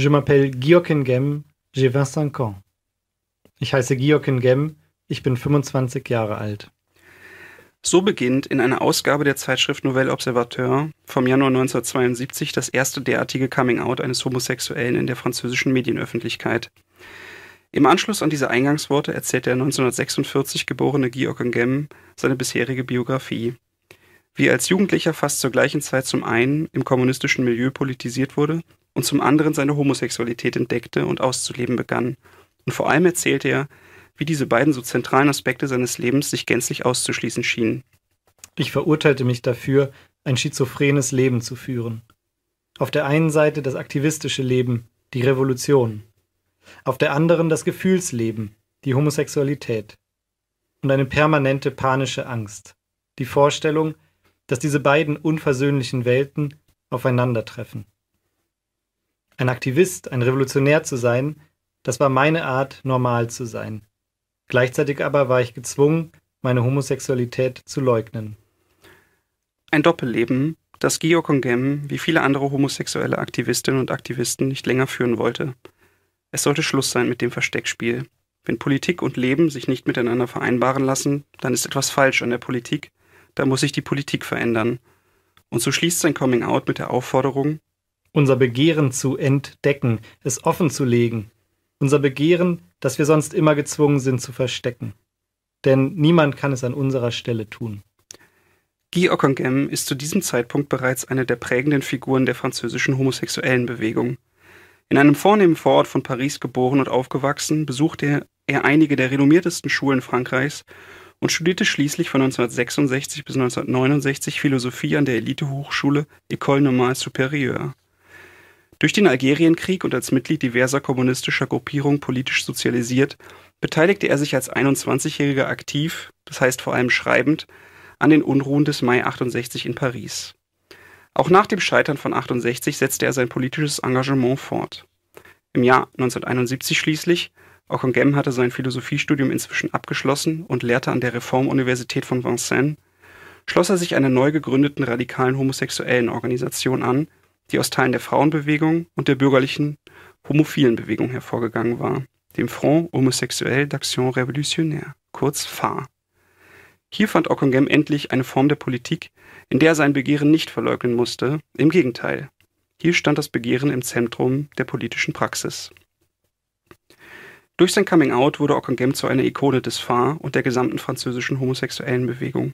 Je m'appelle Giokengem, j'ai 25 ans. Ich heiße Giokengem, ich bin 25 Jahre alt. So beginnt in einer Ausgabe der Zeitschrift Nouvelle Observateur vom Januar 1972 das erste derartige Coming-out eines Homosexuellen in der französischen Medienöffentlichkeit. Im Anschluss an diese Eingangsworte erzählt der 1946 geborene Guy Ockengem seine bisherige Biografie. Wie er als Jugendlicher fast zur gleichen Zeit zum einen im kommunistischen Milieu politisiert wurde und zum anderen seine Homosexualität entdeckte und auszuleben begann. Und vor allem erzählte er, wie diese beiden so zentralen Aspekte seines Lebens sich gänzlich auszuschließen schienen. Ich verurteilte mich dafür, ein schizophrenes Leben zu führen. Auf der einen Seite das aktivistische Leben, die Revolution. Auf der anderen das Gefühlsleben, die Homosexualität. Und eine permanente panische Angst. Die Vorstellung, dass diese beiden unversöhnlichen Welten aufeinandertreffen. Ein Aktivist, ein Revolutionär zu sein, das war meine Art, normal zu sein. Gleichzeitig aber war ich gezwungen, meine Homosexualität zu leugnen. Ein Doppelleben, das Gio Kongem wie viele andere homosexuelle Aktivistinnen und Aktivisten nicht länger führen wollte. Es sollte Schluss sein mit dem Versteckspiel. Wenn Politik und Leben sich nicht miteinander vereinbaren lassen, dann ist etwas falsch an der Politik, da muss sich die Politik verändern. Und so schließt sein Coming Out mit der Aufforderung, unser Begehren zu entdecken, es offen zu legen, unser Begehren, das wir sonst immer gezwungen sind zu verstecken. Denn niemand kann es an unserer Stelle tun. Guy Ockeghem ist zu diesem Zeitpunkt bereits eine der prägenden Figuren der französischen homosexuellen Bewegung. In einem vornehmen Vorort von Paris geboren und aufgewachsen, besuchte er einige der renommiertesten Schulen Frankreichs und studierte schließlich von 1966 bis 1969 Philosophie an der Elitehochschule École Normale Supérieure. Durch den Algerienkrieg und als Mitglied diverser kommunistischer Gruppierungen politisch sozialisiert, beteiligte er sich als 21-Jähriger aktiv, das heißt vor allem schreibend, an den Unruhen des Mai 68 in Paris. Auch nach dem Scheitern von 68 setzte er sein politisches Engagement fort. Im Jahr 1971 schließlich, auch in Gem hatte sein Philosophiestudium inzwischen abgeschlossen und lehrte an der Reformuniversität von Vincennes, schloss er sich einer neu gegründeten radikalen homosexuellen Organisation an, die aus Teilen der Frauenbewegung und der bürgerlichen homophilen Bewegung hervorgegangen war, dem Front Homosexuel d'Action Révolutionnaire, kurz FAR. Hier fand Ockeghem endlich eine Form der Politik, in der er sein Begehren nicht verleugnen musste, im Gegenteil. Hier stand das Begehren im Zentrum der politischen Praxis. Durch sein Coming-out wurde Ockeghem zu einer Ikone des FAR und der gesamten französischen homosexuellen Bewegung.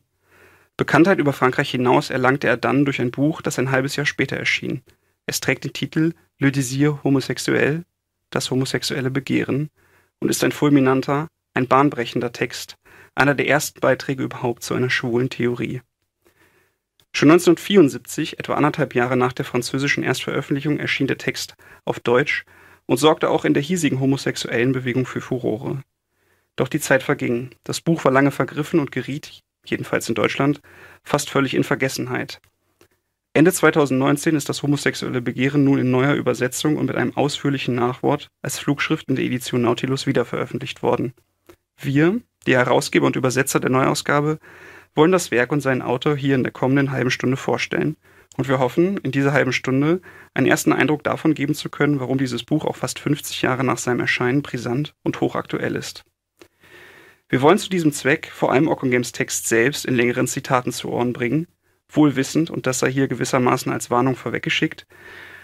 Bekanntheit über Frankreich hinaus erlangte er dann durch ein Buch, das ein halbes Jahr später erschien. Es trägt den Titel Le Désir homosexuel, das homosexuelle Begehren, und ist ein fulminanter, ein bahnbrechender Text, einer der ersten Beiträge überhaupt zu einer schwulen Theorie. Schon 1974, etwa anderthalb Jahre nach der französischen Erstveröffentlichung, erschien der Text auf Deutsch und sorgte auch in der hiesigen homosexuellen Bewegung für Furore. Doch die Zeit verging, das Buch war lange vergriffen und geriet jedenfalls in Deutschland, fast völlig in Vergessenheit. Ende 2019 ist das homosexuelle Begehren nun in neuer Übersetzung und mit einem ausführlichen Nachwort als Flugschrift in der Edition Nautilus wiederveröffentlicht worden. Wir, die Herausgeber und Übersetzer der Neuausgabe, wollen das Werk und seinen Autor hier in der kommenden halben Stunde vorstellen und wir hoffen, in dieser halben Stunde einen ersten Eindruck davon geben zu können, warum dieses Buch auch fast 50 Jahre nach seinem Erscheinen brisant und hochaktuell ist. Wir wollen zu diesem Zweck vor allem Ocon Games Text selbst in längeren Zitaten zu Ohren bringen, wohlwissend, und das sei hier gewissermaßen als Warnung vorweggeschickt,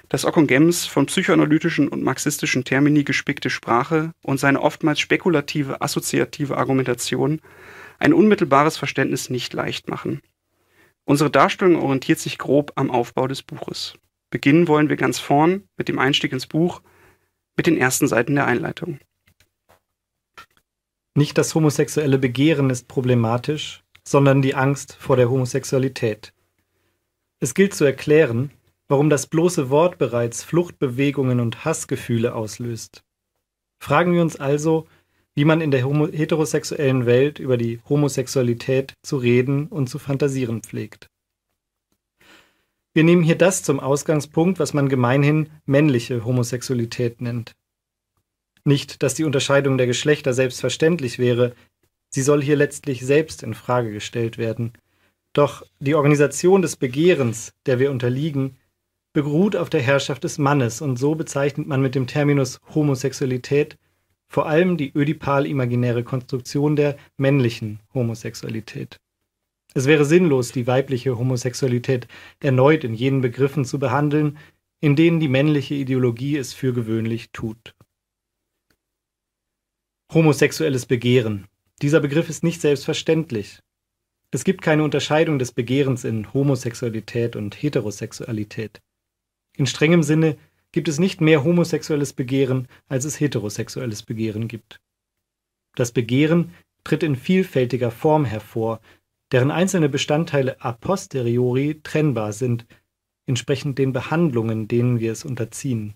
dass Ocon Games von psychoanalytischen und marxistischen Termini gespickte Sprache und seine oftmals spekulative, assoziative Argumentation ein unmittelbares Verständnis nicht leicht machen. Unsere Darstellung orientiert sich grob am Aufbau des Buches. Beginnen wollen wir ganz vorn mit dem Einstieg ins Buch, mit den ersten Seiten der Einleitung. Nicht das homosexuelle Begehren ist problematisch, sondern die Angst vor der Homosexualität. Es gilt zu erklären, warum das bloße Wort bereits Fluchtbewegungen und Hassgefühle auslöst. Fragen wir uns also, wie man in der heterosexuellen Welt über die Homosexualität zu reden und zu fantasieren pflegt. Wir nehmen hier das zum Ausgangspunkt, was man gemeinhin männliche Homosexualität nennt. Nicht, dass die Unterscheidung der Geschlechter selbstverständlich wäre, sie soll hier letztlich selbst in Frage gestellt werden. Doch die Organisation des Begehrens, der wir unterliegen, beruht auf der Herrschaft des Mannes und so bezeichnet man mit dem Terminus Homosexualität vor allem die ödipal-imaginäre Konstruktion der männlichen Homosexualität. Es wäre sinnlos, die weibliche Homosexualität erneut in jenen Begriffen zu behandeln, in denen die männliche Ideologie es für gewöhnlich tut homosexuelles Begehren. Dieser Begriff ist nicht selbstverständlich. Es gibt keine Unterscheidung des Begehrens in Homosexualität und Heterosexualität. In strengem Sinne gibt es nicht mehr homosexuelles Begehren, als es heterosexuelles Begehren gibt. Das Begehren tritt in vielfältiger Form hervor, deren einzelne Bestandteile a posteriori trennbar sind, entsprechend den Behandlungen, denen wir es unterziehen.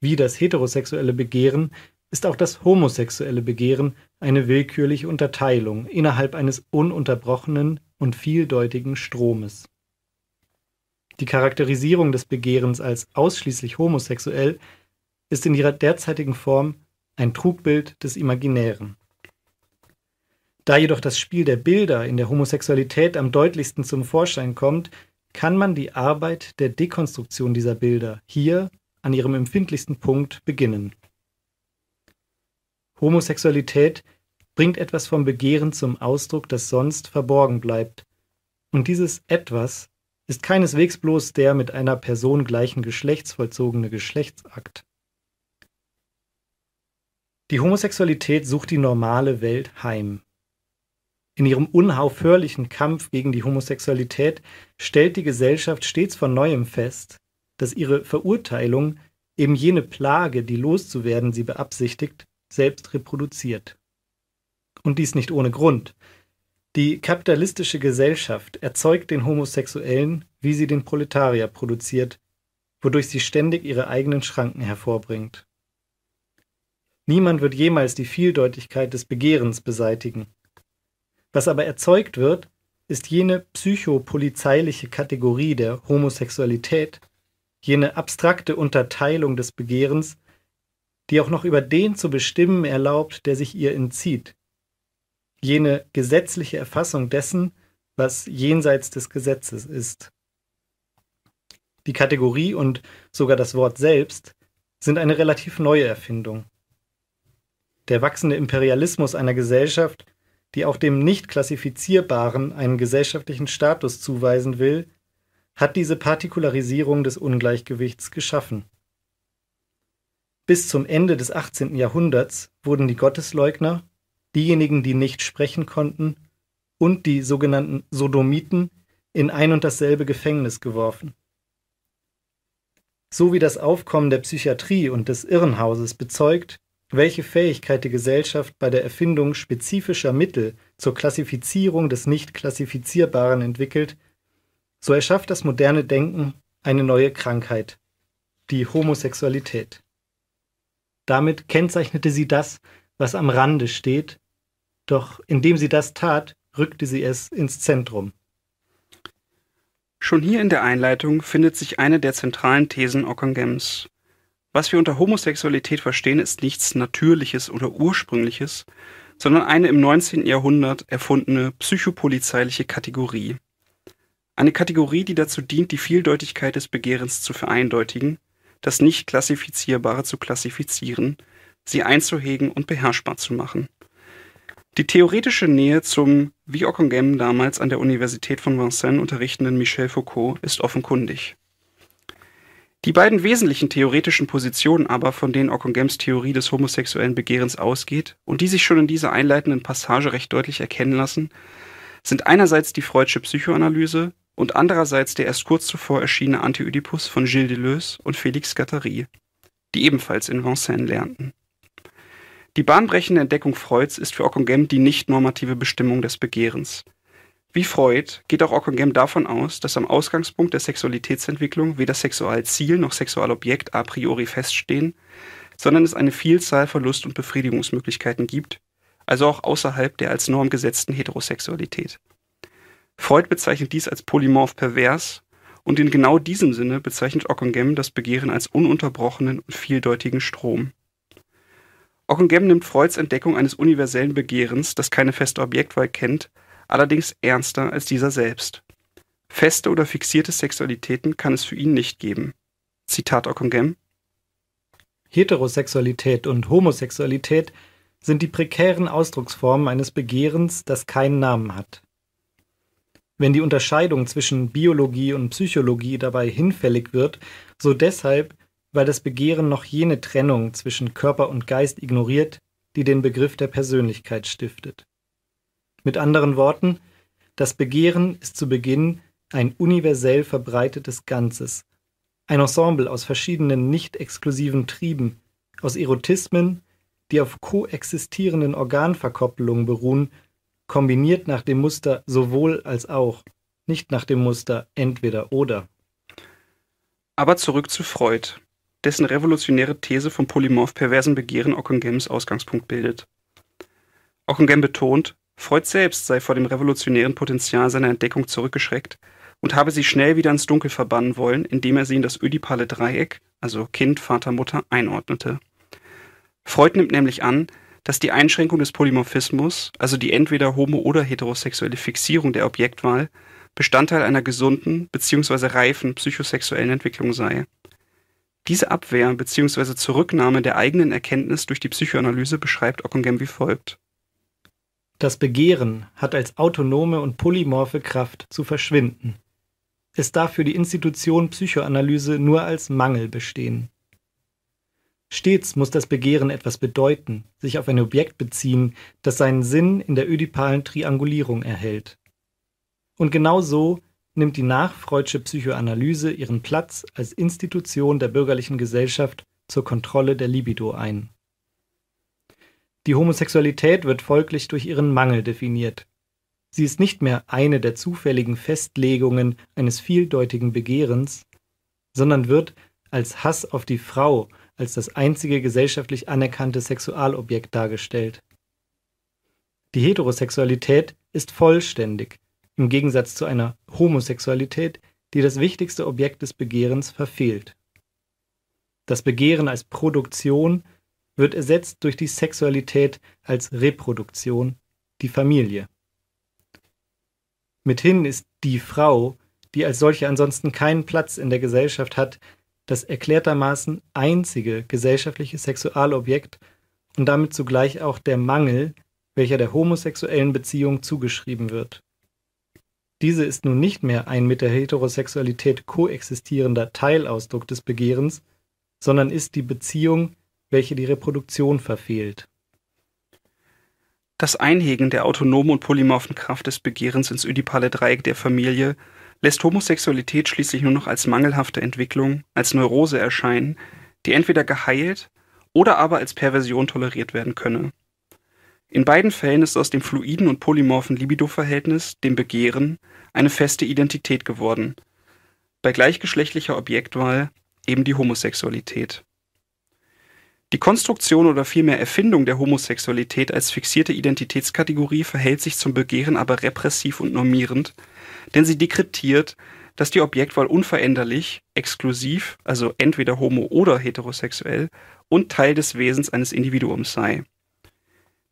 Wie das heterosexuelle Begehren ist auch das homosexuelle Begehren eine willkürliche Unterteilung innerhalb eines ununterbrochenen und vieldeutigen Stromes. Die Charakterisierung des Begehrens als ausschließlich homosexuell ist in ihrer derzeitigen Form ein Trugbild des Imaginären. Da jedoch das Spiel der Bilder in der Homosexualität am deutlichsten zum Vorschein kommt, kann man die Arbeit der Dekonstruktion dieser Bilder hier an ihrem empfindlichsten Punkt beginnen. Homosexualität bringt etwas vom Begehren zum Ausdruck, das sonst verborgen bleibt. Und dieses etwas ist keineswegs bloß der mit einer Person gleichen Geschlechts vollzogene Geschlechtsakt. Die Homosexualität sucht die normale Welt heim. In ihrem unaufhörlichen Kampf gegen die Homosexualität stellt die Gesellschaft stets von neuem fest, dass ihre Verurteilung eben jene Plage, die loszuwerden sie beabsichtigt, selbst reproduziert. Und dies nicht ohne Grund. Die kapitalistische Gesellschaft erzeugt den Homosexuellen, wie sie den Proletarier produziert, wodurch sie ständig ihre eigenen Schranken hervorbringt. Niemand wird jemals die Vieldeutigkeit des Begehrens beseitigen. Was aber erzeugt wird, ist jene psychopolizeiliche Kategorie der Homosexualität, jene abstrakte Unterteilung des Begehrens, die auch noch über den zu bestimmen erlaubt, der sich ihr entzieht. Jene gesetzliche Erfassung dessen, was jenseits des Gesetzes ist. Die Kategorie und sogar das Wort selbst sind eine relativ neue Erfindung. Der wachsende Imperialismus einer Gesellschaft, die auch dem Nicht-Klassifizierbaren einen gesellschaftlichen Status zuweisen will, hat diese Partikularisierung des Ungleichgewichts geschaffen. Bis zum Ende des 18. Jahrhunderts wurden die Gottesleugner, diejenigen, die nicht sprechen konnten, und die sogenannten Sodomiten in ein und dasselbe Gefängnis geworfen. So wie das Aufkommen der Psychiatrie und des Irrenhauses bezeugt, welche Fähigkeit die Gesellschaft bei der Erfindung spezifischer Mittel zur Klassifizierung des Nicht-Klassifizierbaren entwickelt, so erschafft das moderne Denken eine neue Krankheit, die Homosexualität. Damit kennzeichnete sie das, was am Rande steht, doch indem sie das tat, rückte sie es ins Zentrum. Schon hier in der Einleitung findet sich eine der zentralen Thesen Ockhams. Was wir unter Homosexualität verstehen, ist nichts Natürliches oder Ursprüngliches, sondern eine im 19. Jahrhundert erfundene psychopolizeiliche Kategorie. Eine Kategorie, die dazu dient, die Vieldeutigkeit des Begehrens zu vereindeutigen das Nicht-Klassifizierbare zu klassifizieren, sie einzuhegen und beherrschbar zu machen. Die theoretische Nähe zum wie Ockeghem damals an der Universität von Vincennes unterrichtenden Michel Foucault ist offenkundig. Die beiden wesentlichen theoretischen Positionen aber, von denen Ockeghams Theorie des homosexuellen Begehrens ausgeht und die sich schon in dieser einleitenden Passage recht deutlich erkennen lassen, sind einerseits die freudische Psychoanalyse und andererseits der erst kurz zuvor erschienene Anti-Ödipus von Gilles Deleuze und Félix Guattari, die ebenfalls in Vincennes lernten. Die bahnbrechende Entdeckung Freuds ist für Ockengem die nicht-normative Bestimmung des Begehrens. Wie Freud geht auch Ockengem davon aus, dass am Ausgangspunkt der Sexualitätsentwicklung weder Sexualziel noch Sexualobjekt a priori feststehen, sondern es eine Vielzahl von Lust- und Befriedigungsmöglichkeiten gibt, also auch außerhalb der als Norm gesetzten Heterosexualität. Freud bezeichnet dies als polymorph pervers und in genau diesem Sinne bezeichnet Ockengem das Begehren als ununterbrochenen und vieldeutigen Strom. Ockengem nimmt Freuds Entdeckung eines universellen Begehrens, das keine feste Objektwahl kennt, allerdings ernster als dieser selbst. Feste oder fixierte Sexualitäten kann es für ihn nicht geben. Zitat Ockengem. Heterosexualität und Homosexualität sind die prekären Ausdrucksformen eines Begehrens, das keinen Namen hat wenn die Unterscheidung zwischen Biologie und Psychologie dabei hinfällig wird, so deshalb, weil das Begehren noch jene Trennung zwischen Körper und Geist ignoriert, die den Begriff der Persönlichkeit stiftet. Mit anderen Worten, das Begehren ist zu Beginn ein universell verbreitetes Ganzes, ein Ensemble aus verschiedenen nicht exklusiven Trieben, aus Erotismen, die auf koexistierenden Organverkoppelungen beruhen kombiniert nach dem Muster sowohl als auch, nicht nach dem Muster entweder oder. Aber zurück zu Freud, dessen revolutionäre These vom polymorph perversen Begehren Ockengems Ausgangspunkt bildet. Ockengem betont, Freud selbst sei vor dem revolutionären Potenzial seiner Entdeckung zurückgeschreckt und habe sie schnell wieder ins Dunkel verbannen wollen, indem er sie in das ödipale Dreieck, also Kind, Vater, Mutter, einordnete. Freud nimmt nämlich an, dass die Einschränkung des Polymorphismus, also die entweder homo- oder heterosexuelle Fixierung der Objektwahl, Bestandteil einer gesunden bzw. reifen psychosexuellen Entwicklung sei. Diese Abwehr bzw. Zurücknahme der eigenen Erkenntnis durch die Psychoanalyse beschreibt Ockengem wie folgt. Das Begehren hat als autonome und polymorphe Kraft zu verschwinden. Es darf für die Institution Psychoanalyse nur als Mangel bestehen. Stets muss das Begehren etwas bedeuten, sich auf ein Objekt beziehen, das seinen Sinn in der ödipalen Triangulierung erhält. Und genau so nimmt die nachfreudsche Psychoanalyse ihren Platz als Institution der bürgerlichen Gesellschaft zur Kontrolle der Libido ein. Die Homosexualität wird folglich durch ihren Mangel definiert. Sie ist nicht mehr eine der zufälligen Festlegungen eines vieldeutigen Begehrens, sondern wird als Hass auf die Frau als das einzige gesellschaftlich anerkannte Sexualobjekt dargestellt. Die Heterosexualität ist vollständig, im Gegensatz zu einer Homosexualität, die das wichtigste Objekt des Begehrens verfehlt. Das Begehren als Produktion wird ersetzt durch die Sexualität als Reproduktion, die Familie. Mithin ist die Frau, die als solche ansonsten keinen Platz in der Gesellschaft hat, das erklärtermaßen einzige gesellschaftliche Sexualobjekt und damit zugleich auch der Mangel, welcher der homosexuellen Beziehung zugeschrieben wird. Diese ist nun nicht mehr ein mit der Heterosexualität koexistierender Teilausdruck des Begehrens, sondern ist die Beziehung, welche die Reproduktion verfehlt. Das Einhegen der autonomen und polymorphen Kraft des Begehrens ins ödipale Dreieck der Familie lässt Homosexualität schließlich nur noch als mangelhafte Entwicklung, als Neurose erscheinen, die entweder geheilt oder aber als Perversion toleriert werden könne. In beiden Fällen ist aus dem fluiden und polymorphen Libido-Verhältnis, dem Begehren, eine feste Identität geworden. Bei gleichgeschlechtlicher Objektwahl eben die Homosexualität. Die Konstruktion oder vielmehr Erfindung der Homosexualität als fixierte Identitätskategorie verhält sich zum Begehren aber repressiv und normierend, denn sie dekretiert, dass die Objektwahl unveränderlich, exklusiv, also entweder homo- oder heterosexuell und Teil des Wesens eines Individuums sei.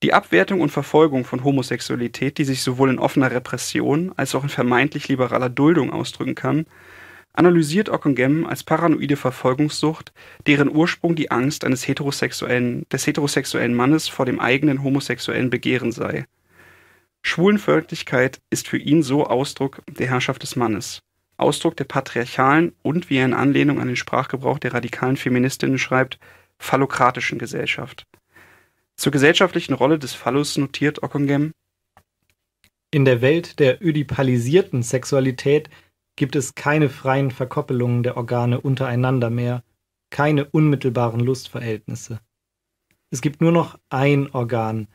Die Abwertung und Verfolgung von Homosexualität, die sich sowohl in offener Repression als auch in vermeintlich liberaler Duldung ausdrücken kann, analysiert Ockengem als paranoide Verfolgungssucht, deren Ursprung die Angst eines heterosexuellen, des heterosexuellen Mannes vor dem eigenen homosexuellen Begehren sei. Schwulenfeindlichkeit ist für ihn so Ausdruck der Herrschaft des Mannes. Ausdruck der patriarchalen und, wie er in Anlehnung an den Sprachgebrauch der radikalen Feministinnen schreibt, phallokratischen Gesellschaft. Zur gesellschaftlichen Rolle des Phallus notiert Ockengem: In der Welt der ödipalisierten Sexualität gibt es keine freien Verkoppelungen der Organe untereinander mehr, keine unmittelbaren Lustverhältnisse. Es gibt nur noch ein Organ,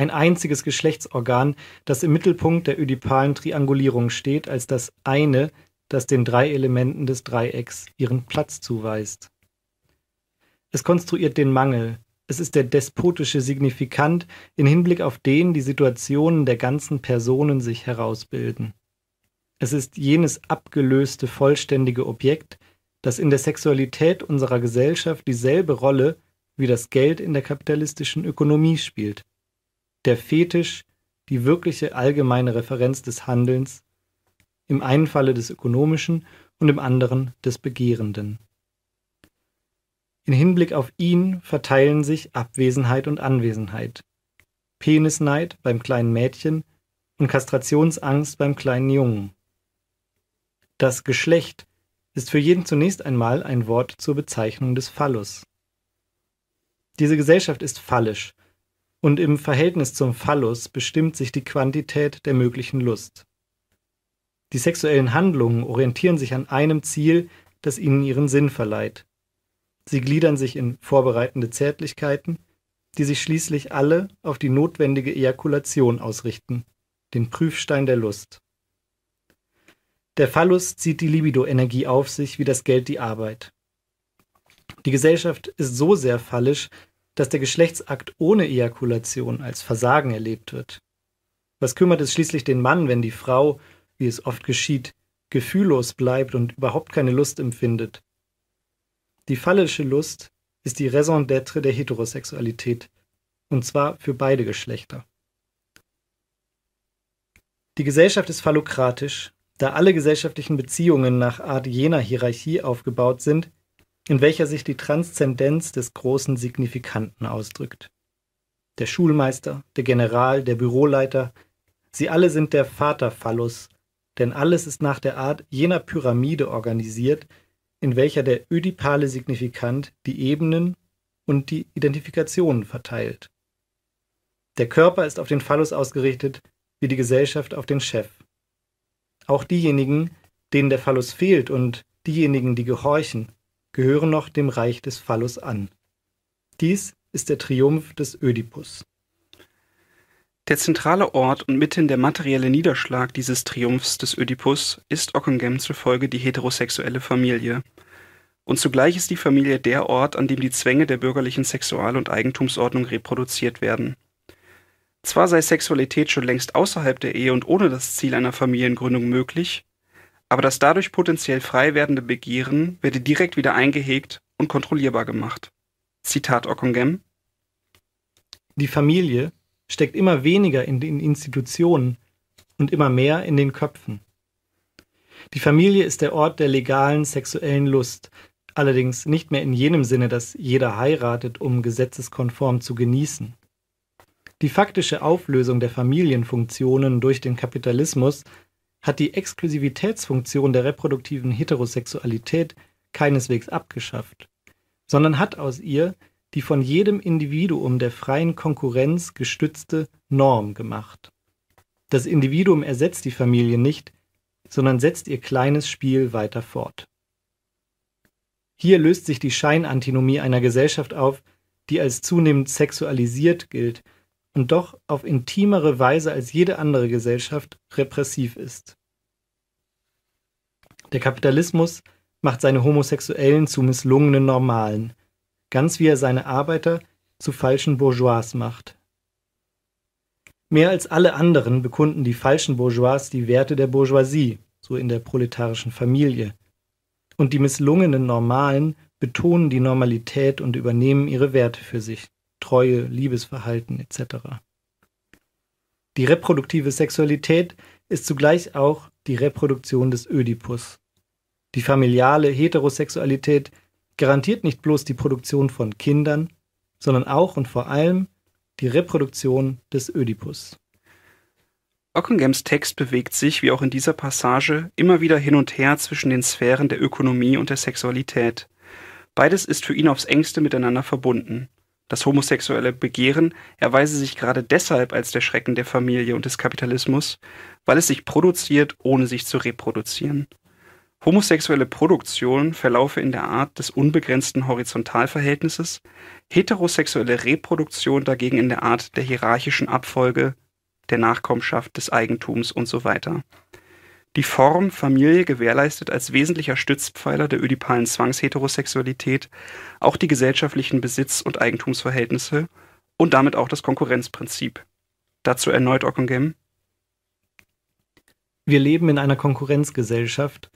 ein einziges Geschlechtsorgan, das im Mittelpunkt der ödipalen Triangulierung steht, als das eine, das den drei Elementen des Dreiecks ihren Platz zuweist. Es konstruiert den Mangel, es ist der despotische Signifikant in Hinblick auf den die Situationen der ganzen Personen sich herausbilden. Es ist jenes abgelöste vollständige Objekt, das in der Sexualität unserer Gesellschaft dieselbe Rolle wie das Geld in der kapitalistischen Ökonomie spielt der Fetisch die wirkliche allgemeine Referenz des Handelns, im einen Falle des ökonomischen und im anderen des Begehrenden. In Hinblick auf ihn verteilen sich Abwesenheit und Anwesenheit, Penisneid beim kleinen Mädchen und Kastrationsangst beim kleinen Jungen. Das Geschlecht ist für jeden zunächst einmal ein Wort zur Bezeichnung des Phallus. Diese Gesellschaft ist phallisch, und im Verhältnis zum Phallus bestimmt sich die Quantität der möglichen Lust. Die sexuellen Handlungen orientieren sich an einem Ziel, das ihnen ihren Sinn verleiht. Sie gliedern sich in vorbereitende Zärtlichkeiten, die sich schließlich alle auf die notwendige Ejakulation ausrichten, den Prüfstein der Lust. Der Phallus zieht die Libido-Energie auf sich wie das Geld die Arbeit. Die Gesellschaft ist so sehr phallisch, dass der Geschlechtsakt ohne Ejakulation als Versagen erlebt wird. Was kümmert es schließlich den Mann, wenn die Frau, wie es oft geschieht, gefühllos bleibt und überhaupt keine Lust empfindet? Die phallische Lust ist die Raison d'être der Heterosexualität, und zwar für beide Geschlechter. Die Gesellschaft ist phallokratisch, da alle gesellschaftlichen Beziehungen nach Art jener Hierarchie aufgebaut sind, in welcher sich die Transzendenz des großen Signifikanten ausdrückt. Der Schulmeister, der General, der Büroleiter, sie alle sind der Vaterphallus, denn alles ist nach der Art jener Pyramide organisiert, in welcher der ödipale Signifikant die Ebenen und die Identifikationen verteilt. Der Körper ist auf den Phallus ausgerichtet, wie die Gesellschaft auf den Chef. Auch diejenigen, denen der Phallus fehlt und diejenigen, die gehorchen, gehören noch dem Reich des Phallus an. Dies ist der Triumph des Ödipus. Der zentrale Ort und mithin der materielle Niederschlag dieses Triumphs des Ödipus ist Ockenghem zufolge die heterosexuelle Familie. Und zugleich ist die Familie der Ort, an dem die Zwänge der bürgerlichen Sexual- und Eigentumsordnung reproduziert werden. Zwar sei Sexualität schon längst außerhalb der Ehe und ohne das Ziel einer Familiengründung möglich, aber das dadurch potenziell frei werdende Begehren werde direkt wieder eingehegt und kontrollierbar gemacht. Zitat Okongem. Die Familie steckt immer weniger in den Institutionen und immer mehr in den Köpfen. Die Familie ist der Ort der legalen sexuellen Lust, allerdings nicht mehr in jenem Sinne, dass jeder heiratet, um gesetzeskonform zu genießen. Die faktische Auflösung der Familienfunktionen durch den Kapitalismus hat die Exklusivitätsfunktion der reproduktiven Heterosexualität keineswegs abgeschafft, sondern hat aus ihr die von jedem Individuum der freien Konkurrenz gestützte Norm gemacht. Das Individuum ersetzt die Familie nicht, sondern setzt ihr kleines Spiel weiter fort. Hier löst sich die Scheinantinomie einer Gesellschaft auf, die als zunehmend sexualisiert gilt und doch auf intimere Weise als jede andere Gesellschaft repressiv ist. Der Kapitalismus macht seine Homosexuellen zu misslungenen Normalen, ganz wie er seine Arbeiter zu falschen Bourgeois macht. Mehr als alle anderen bekunden die falschen Bourgeois die Werte der Bourgeoisie, so in der proletarischen Familie, und die misslungenen Normalen betonen die Normalität und übernehmen ihre Werte für sich. Treue, Liebesverhalten etc. Die reproduktive Sexualität ist zugleich auch die Reproduktion des Ödipus. Die familiale Heterosexualität garantiert nicht bloß die Produktion von Kindern, sondern auch und vor allem die Reproduktion des Ödipus. Ockhams Text bewegt sich, wie auch in dieser Passage, immer wieder hin und her zwischen den Sphären der Ökonomie und der Sexualität. Beides ist für ihn aufs engste miteinander verbunden. Das homosexuelle Begehren erweise sich gerade deshalb als der Schrecken der Familie und des Kapitalismus, weil es sich produziert, ohne sich zu reproduzieren. Homosexuelle Produktion verlaufe in der Art des unbegrenzten Horizontalverhältnisses, heterosexuelle Reproduktion dagegen in der Art der hierarchischen Abfolge, der Nachkommenschaft, des Eigentums und so weiter die Form Familie gewährleistet als wesentlicher Stützpfeiler der ödipalen Zwangsheterosexualität auch die gesellschaftlichen Besitz- und Eigentumsverhältnisse und damit auch das Konkurrenzprinzip. Dazu erneut Ockengem. Wir leben in einer Konkurrenzgesellschaft,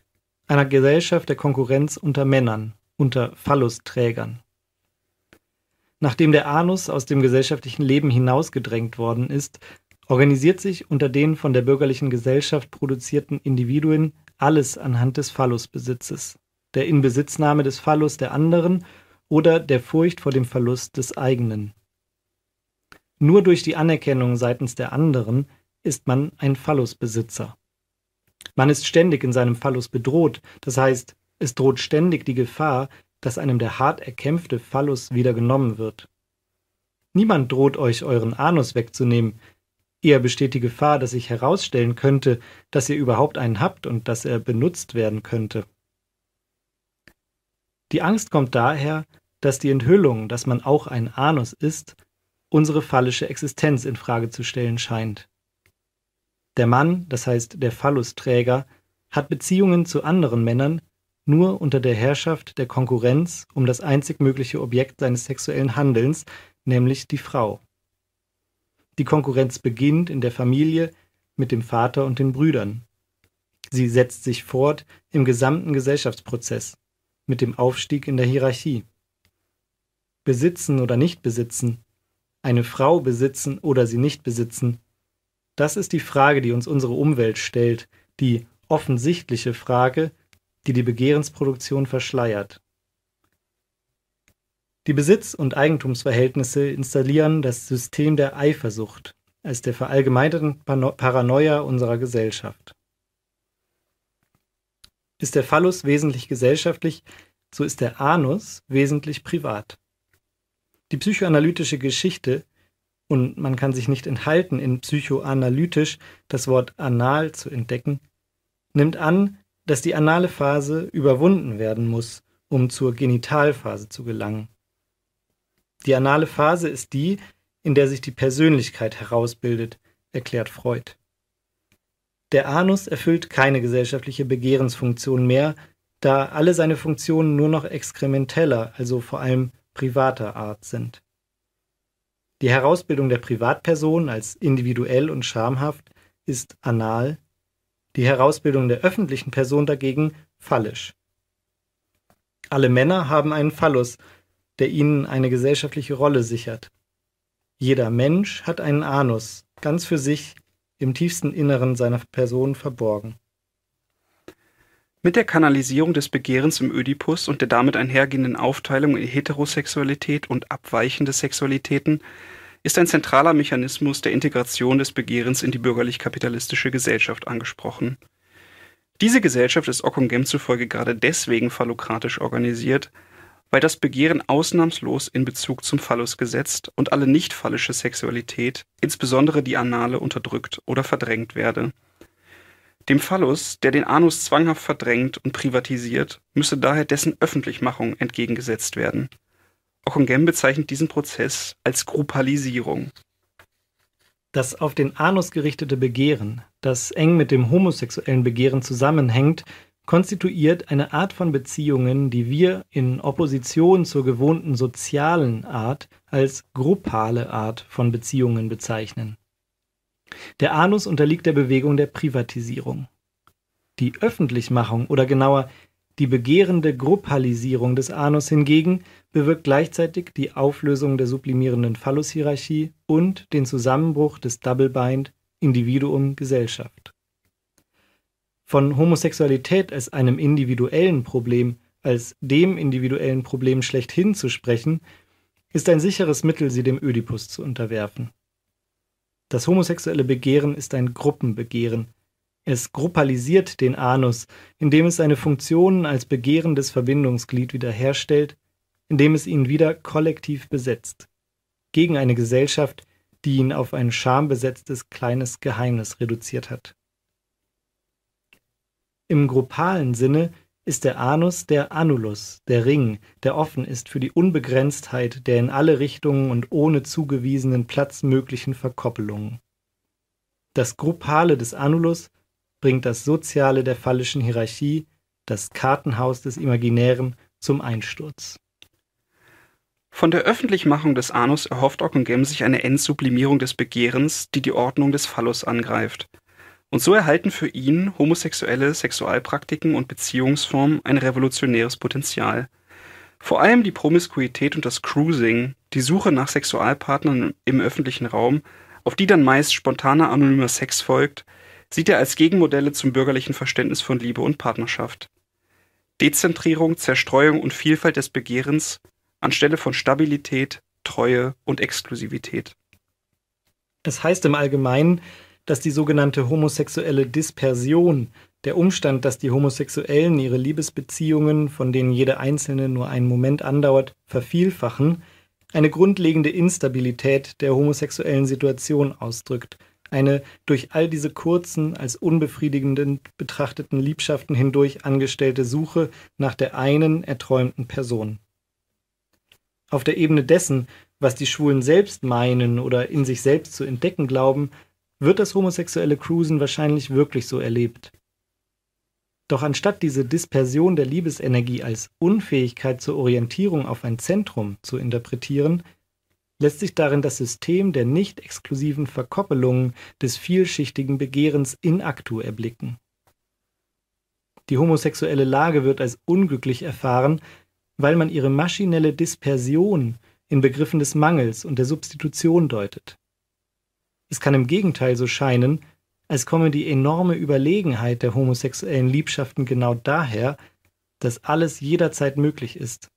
einer Gesellschaft der Konkurrenz unter Männern, unter Phallusträgern. Nachdem der Anus aus dem gesellschaftlichen Leben hinausgedrängt worden ist, organisiert sich unter den von der bürgerlichen Gesellschaft produzierten Individuen alles anhand des Phallusbesitzes, der Inbesitznahme des Phallus der anderen oder der Furcht vor dem Verlust des eigenen. Nur durch die Anerkennung seitens der anderen ist man ein Phallusbesitzer. Man ist ständig in seinem Phallus bedroht, das heißt, es droht ständig die Gefahr, dass einem der hart erkämpfte Phallus wieder genommen wird. Niemand droht euch euren Anus wegzunehmen, Eher besteht die Gefahr, dass sich herausstellen könnte, dass ihr überhaupt einen habt und dass er benutzt werden könnte. Die Angst kommt daher, dass die Enthüllung, dass man auch ein Anus ist, unsere phallische Existenz in Frage zu stellen scheint. Der Mann, das heißt der Phallusträger, hat Beziehungen zu anderen Männern nur unter der Herrschaft der Konkurrenz um das einzig mögliche Objekt seines sexuellen Handelns, nämlich die Frau. Die Konkurrenz beginnt in der Familie mit dem Vater und den Brüdern. Sie setzt sich fort im gesamten Gesellschaftsprozess mit dem Aufstieg in der Hierarchie. Besitzen oder nicht besitzen, eine Frau besitzen oder sie nicht besitzen, das ist die Frage, die uns unsere Umwelt stellt, die offensichtliche Frage, die die Begehrensproduktion verschleiert. Die Besitz- und Eigentumsverhältnisse installieren das System der Eifersucht als der verallgemeinerten Paranoia unserer Gesellschaft. Ist der Phallus wesentlich gesellschaftlich, so ist der Anus wesentlich privat. Die psychoanalytische Geschichte, und man kann sich nicht enthalten, in psychoanalytisch das Wort anal zu entdecken, nimmt an, dass die anale Phase überwunden werden muss, um zur Genitalphase zu gelangen. Die anale Phase ist die, in der sich die Persönlichkeit herausbildet, erklärt Freud. Der Anus erfüllt keine gesellschaftliche Begehrensfunktion mehr, da alle seine Funktionen nur noch exkrementeller, also vor allem privater Art sind. Die Herausbildung der Privatperson als individuell und schamhaft ist anal, die Herausbildung der öffentlichen Person dagegen phallisch. Alle Männer haben einen Phallus, der ihnen eine gesellschaftliche Rolle sichert. Jeder Mensch hat einen Anus, ganz für sich, im tiefsten Inneren seiner Person verborgen. Mit der Kanalisierung des Begehrens im Ödipus und der damit einhergehenden Aufteilung in Heterosexualität und abweichende Sexualitäten ist ein zentraler Mechanismus der Integration des Begehrens in die bürgerlich-kapitalistische Gesellschaft angesprochen. Diese Gesellschaft ist Occam Gem zufolge gerade deswegen phallokratisch organisiert, weil das Begehren ausnahmslos in Bezug zum Phallus gesetzt und alle nicht phallische Sexualität, insbesondere die anale, unterdrückt oder verdrängt werde. Dem Phallus, der den Anus zwanghaft verdrängt und privatisiert, müsse daher dessen Öffentlichmachung entgegengesetzt werden. Okongem bezeichnet diesen Prozess als Grupalisierung. Das auf den Anus gerichtete Begehren, das eng mit dem homosexuellen Begehren zusammenhängt, konstituiert eine Art von Beziehungen, die wir in Opposition zur gewohnten sozialen Art als gruppale Art von Beziehungen bezeichnen. Der Anus unterliegt der Bewegung der Privatisierung. Die Öffentlichmachung oder genauer die begehrende Gruppalisierung des Anus hingegen bewirkt gleichzeitig die Auflösung der sublimierenden Phallushierarchie und den Zusammenbruch des Double Bind Individuum Gesellschaft von Homosexualität als einem individuellen Problem, als dem individuellen Problem schlechthin zu sprechen, ist ein sicheres Mittel, sie dem Ödipus zu unterwerfen. Das homosexuelle Begehren ist ein Gruppenbegehren. Es gruppalisiert den Anus, indem es seine Funktionen als begehrendes Verbindungsglied wiederherstellt, indem es ihn wieder kollektiv besetzt. Gegen eine Gesellschaft, die ihn auf ein schambesetztes kleines Geheimnis reduziert hat. Im gruppalen Sinne ist der Anus der Annulus, der Ring, der offen ist für die Unbegrenztheit der in alle Richtungen und ohne zugewiesenen Platz möglichen Verkoppelungen. Das Gruppale des Annulus bringt das Soziale der phallischen Hierarchie, das Kartenhaus des Imaginären, zum Einsturz. Von der Öffentlichmachung des Anus erhofft Ockham sich eine Entsublimierung des Begehrens, die die Ordnung des Phallus angreift – und so erhalten für ihn homosexuelle Sexualpraktiken und Beziehungsformen ein revolutionäres Potenzial. Vor allem die Promiskuität und das Cruising, die Suche nach Sexualpartnern im öffentlichen Raum, auf die dann meist spontaner anonymer Sex folgt, sieht er als Gegenmodelle zum bürgerlichen Verständnis von Liebe und Partnerschaft. Dezentrierung, Zerstreuung und Vielfalt des Begehrens anstelle von Stabilität, Treue und Exklusivität. Das heißt im Allgemeinen, dass die sogenannte homosexuelle Dispersion, der Umstand, dass die Homosexuellen ihre Liebesbeziehungen, von denen jede einzelne nur einen Moment andauert, vervielfachen, eine grundlegende Instabilität der homosexuellen Situation ausdrückt, eine durch all diese kurzen, als unbefriedigenden betrachteten Liebschaften hindurch angestellte Suche nach der einen erträumten Person. Auf der Ebene dessen, was die Schwulen selbst meinen oder in sich selbst zu entdecken glauben, wird das homosexuelle Cruisen wahrscheinlich wirklich so erlebt. Doch anstatt diese Dispersion der Liebesenergie als Unfähigkeit zur Orientierung auf ein Zentrum zu interpretieren, lässt sich darin das System der nicht exklusiven Verkoppelungen des vielschichtigen Begehrens in actu erblicken. Die homosexuelle Lage wird als unglücklich erfahren, weil man ihre maschinelle Dispersion in Begriffen des Mangels und der Substitution deutet. Es kann im Gegenteil so scheinen, als komme die enorme Überlegenheit der homosexuellen Liebschaften genau daher, dass alles jederzeit möglich ist,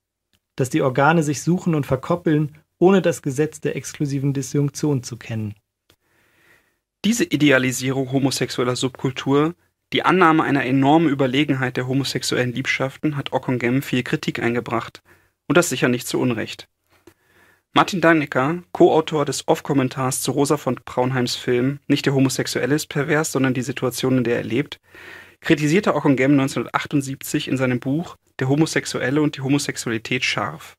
dass die Organe sich suchen und verkoppeln, ohne das Gesetz der exklusiven Disjunktion zu kennen. Diese Idealisierung homosexueller Subkultur, die Annahme einer enormen Überlegenheit der homosexuellen Liebschaften hat Ockongem viel Kritik eingebracht, und das sicher nicht zu Unrecht. Martin Deinecker, Co-Autor des Off-Kommentars zu Rosa von Braunheims Film Nicht der Homosexuelle ist pervers, sondern die Situation, in der er lebt, kritisierte auch in Gem 1978 in seinem Buch Der Homosexuelle und die Homosexualität scharf.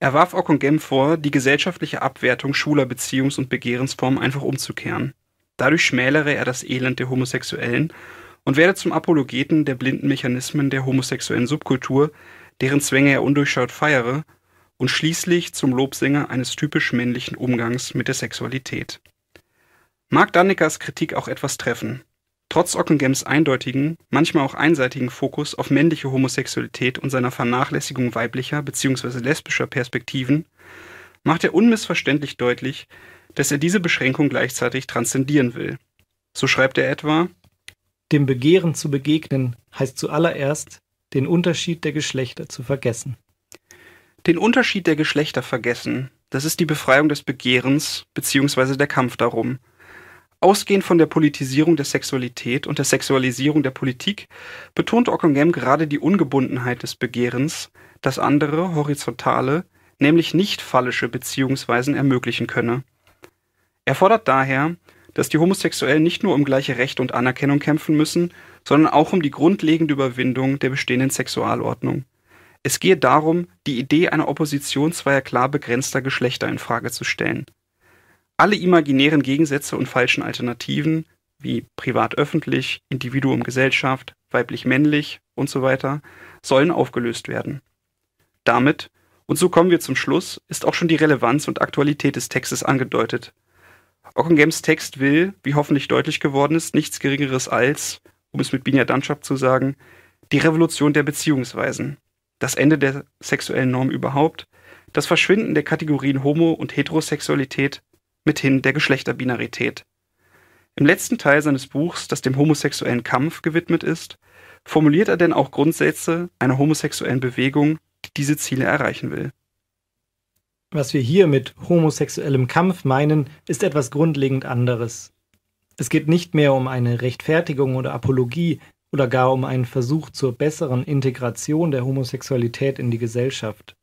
Er warf Okongem vor, die gesellschaftliche Abwertung schwuler Beziehungs- und Begehrensformen einfach umzukehren. Dadurch schmälere er das Elend der Homosexuellen und werde zum Apologeten der blinden Mechanismen der homosexuellen Subkultur, deren Zwänge er undurchschaut feiere und schließlich zum Lobsänger eines typisch männlichen Umgangs mit der Sexualität. Mag Danneckers Kritik auch etwas treffen. Trotz Ockengems eindeutigen, manchmal auch einseitigen Fokus auf männliche Homosexualität und seiner Vernachlässigung weiblicher bzw. lesbischer Perspektiven, macht er unmissverständlich deutlich, dass er diese Beschränkung gleichzeitig transzendieren will. So schreibt er etwa, dem Begehren zu begegnen heißt zuallererst, den Unterschied der Geschlechter zu vergessen den Unterschied der Geschlechter vergessen. Das ist die Befreiung des Begehrens bzw. der Kampf darum. Ausgehend von der Politisierung der Sexualität und der Sexualisierung der Politik betont Ockengem gerade die Ungebundenheit des Begehrens, das andere, horizontale, nämlich nicht phallische Beziehungsweisen ermöglichen könne. Er fordert daher, dass die Homosexuellen nicht nur um gleiche Rechte und Anerkennung kämpfen müssen, sondern auch um die grundlegende Überwindung der bestehenden Sexualordnung. Es gehe darum, die Idee einer Opposition zweier klar begrenzter Geschlechter in Frage zu stellen. Alle imaginären Gegensätze und falschen Alternativen, wie privat-öffentlich, Individuum-Gesellschaft, weiblich-männlich und so weiter, sollen aufgelöst werden. Damit, und so kommen wir zum Schluss, ist auch schon die Relevanz und Aktualität des Textes angedeutet. Ockengems Text will, wie hoffentlich deutlich geworden ist, nichts Geringeres als, um es mit Binja Danschab zu sagen, die Revolution der Beziehungsweisen das Ende der sexuellen Norm überhaupt, das Verschwinden der Kategorien Homo- und Heterosexualität, mithin der Geschlechterbinarität. Im letzten Teil seines Buchs, das dem homosexuellen Kampf gewidmet ist, formuliert er denn auch Grundsätze einer homosexuellen Bewegung, die diese Ziele erreichen will. Was wir hier mit homosexuellem Kampf meinen, ist etwas grundlegend anderes. Es geht nicht mehr um eine Rechtfertigung oder Apologie oder gar um einen Versuch zur besseren Integration der Homosexualität in die Gesellschaft.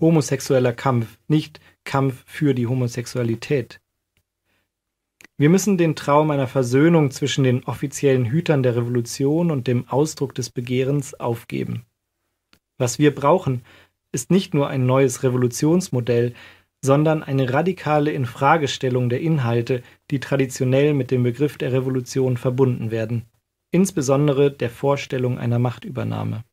Homosexueller Kampf, nicht Kampf für die Homosexualität. Wir müssen den Traum einer Versöhnung zwischen den offiziellen Hütern der Revolution und dem Ausdruck des Begehrens aufgeben. Was wir brauchen, ist nicht nur ein neues Revolutionsmodell, sondern eine radikale Infragestellung der Inhalte, die traditionell mit dem Begriff der Revolution verbunden werden insbesondere der Vorstellung einer Machtübernahme.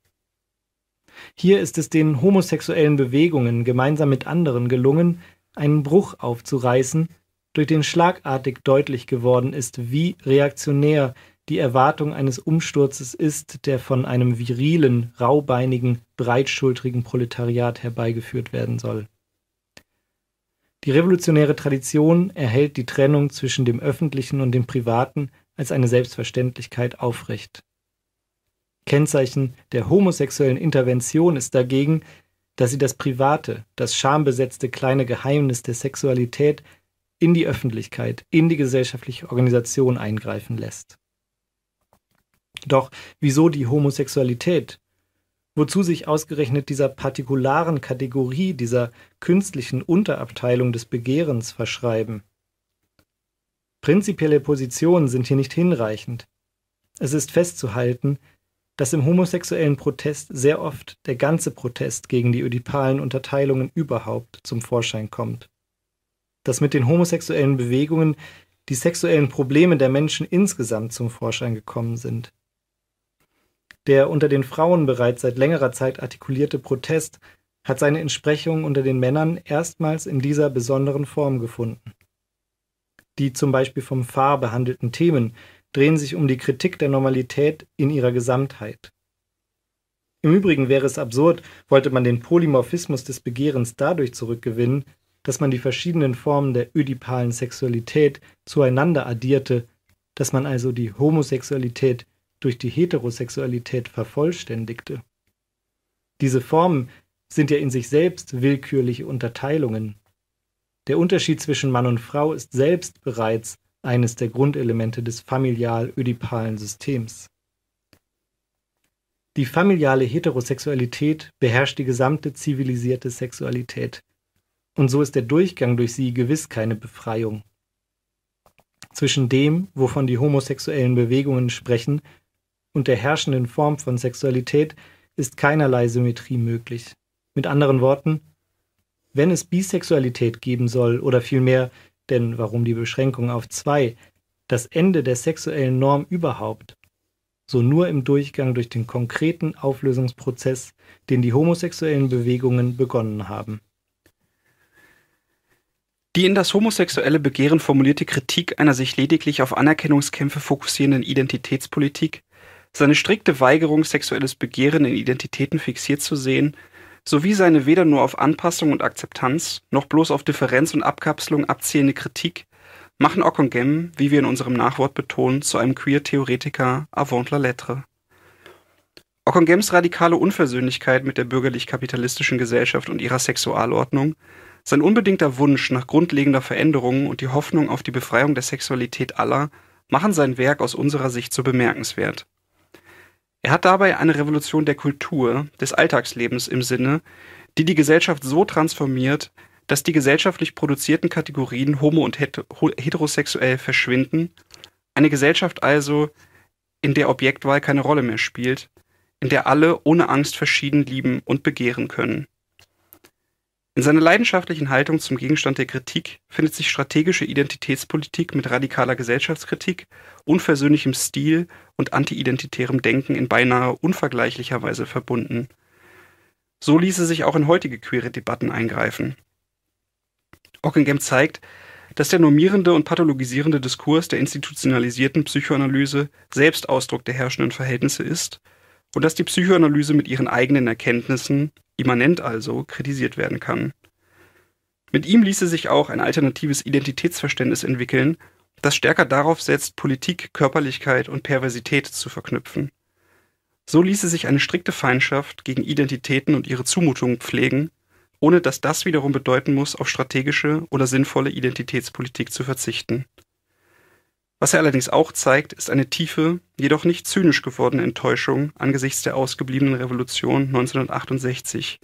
Hier ist es den homosexuellen Bewegungen gemeinsam mit anderen gelungen, einen Bruch aufzureißen, durch den schlagartig deutlich geworden ist, wie reaktionär die Erwartung eines Umsturzes ist, der von einem virilen, raubeinigen, breitschultrigen Proletariat herbeigeführt werden soll. Die revolutionäre Tradition erhält die Trennung zwischen dem Öffentlichen und dem Privaten als eine Selbstverständlichkeit aufrecht. Kennzeichen der homosexuellen Intervention ist dagegen, dass sie das private, das schambesetzte kleine Geheimnis der Sexualität in die Öffentlichkeit, in die gesellschaftliche Organisation eingreifen lässt. Doch wieso die Homosexualität? Wozu sich ausgerechnet dieser partikularen Kategorie, dieser künstlichen Unterabteilung des Begehrens verschreiben? Prinzipielle Positionen sind hier nicht hinreichend. Es ist festzuhalten, dass im homosexuellen Protest sehr oft der ganze Protest gegen die ödipalen Unterteilungen überhaupt zum Vorschein kommt. Dass mit den homosexuellen Bewegungen die sexuellen Probleme der Menschen insgesamt zum Vorschein gekommen sind. Der unter den Frauen bereits seit längerer Zeit artikulierte Protest hat seine Entsprechung unter den Männern erstmals in dieser besonderen Form gefunden die zum Beispiel vom Fahr behandelten Themen drehen sich um die Kritik der Normalität in ihrer Gesamtheit. Im Übrigen wäre es absurd, wollte man den Polymorphismus des Begehrens dadurch zurückgewinnen, dass man die verschiedenen Formen der ödipalen Sexualität zueinander addierte, dass man also die Homosexualität durch die Heterosexualität vervollständigte. Diese Formen sind ja in sich selbst willkürliche Unterteilungen. Der Unterschied zwischen Mann und Frau ist selbst bereits eines der Grundelemente des familial-ödipalen Systems. Die familiale Heterosexualität beherrscht die gesamte zivilisierte Sexualität. Und so ist der Durchgang durch sie gewiss keine Befreiung. Zwischen dem, wovon die homosexuellen Bewegungen sprechen, und der herrschenden Form von Sexualität ist keinerlei Symmetrie möglich. Mit anderen Worten, wenn es Bisexualität geben soll oder vielmehr, denn warum die Beschränkung auf zwei, das Ende der sexuellen Norm überhaupt, so nur im Durchgang durch den konkreten Auflösungsprozess, den die homosexuellen Bewegungen begonnen haben. Die in das homosexuelle Begehren formulierte Kritik einer sich lediglich auf Anerkennungskämpfe fokussierenden Identitätspolitik, seine strikte Weigerung, sexuelles Begehren in Identitäten fixiert zu sehen sowie seine weder nur auf Anpassung und Akzeptanz noch bloß auf Differenz und Abkapselung abzielende Kritik machen Okongem, wie wir in unserem Nachwort betonen, zu einem Queer-Theoretiker avant la lettre. Okongems radikale Unversöhnlichkeit mit der bürgerlich-kapitalistischen Gesellschaft und ihrer Sexualordnung, sein unbedingter Wunsch nach grundlegender Veränderung und die Hoffnung auf die Befreiung der Sexualität aller machen sein Werk aus unserer Sicht so bemerkenswert. Er hat dabei eine Revolution der Kultur, des Alltagslebens im Sinne, die die Gesellschaft so transformiert, dass die gesellschaftlich produzierten Kategorien homo- und heterosexuell verschwinden, eine Gesellschaft also, in der Objektwahl keine Rolle mehr spielt, in der alle ohne Angst verschieden lieben und begehren können. In seiner leidenschaftlichen Haltung zum Gegenstand der Kritik findet sich strategische Identitätspolitik mit radikaler Gesellschaftskritik, unversöhnlichem Stil und anti-identitärem Denken in beinahe unvergleichlicher Weise verbunden. So ließe sich auch in heutige queere Debatten eingreifen. Ockenham zeigt, dass der normierende und pathologisierende Diskurs der institutionalisierten Psychoanalyse selbst Ausdruck der herrschenden Verhältnisse ist und dass die Psychoanalyse mit ihren eigenen Erkenntnissen, immanent also, kritisiert werden kann. Mit ihm ließe sich auch ein alternatives Identitätsverständnis entwickeln, das stärker darauf setzt, Politik, Körperlichkeit und Perversität zu verknüpfen. So ließe sich eine strikte Feindschaft gegen Identitäten und ihre Zumutungen pflegen, ohne dass das wiederum bedeuten muss, auf strategische oder sinnvolle Identitätspolitik zu verzichten. Was er allerdings auch zeigt, ist eine tiefe, jedoch nicht zynisch gewordene Enttäuschung angesichts der ausgebliebenen Revolution 1968.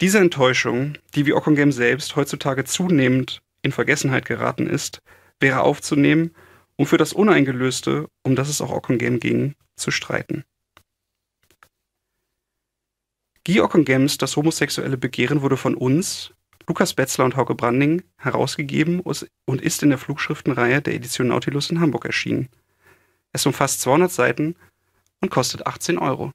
Diese Enttäuschung, die wie Ockenghem selbst heutzutage zunehmend in Vergessenheit geraten ist, wäre aufzunehmen, um für das Uneingelöste, um das es auch Ockenghem ging, zu streiten. Guy Ockenghems Das homosexuelle Begehren wurde von uns, Lukas Betzler und Hauke Branding herausgegeben und ist in der Flugschriftenreihe der Edition Nautilus in Hamburg erschienen. Es umfasst 200 Seiten und kostet 18 Euro.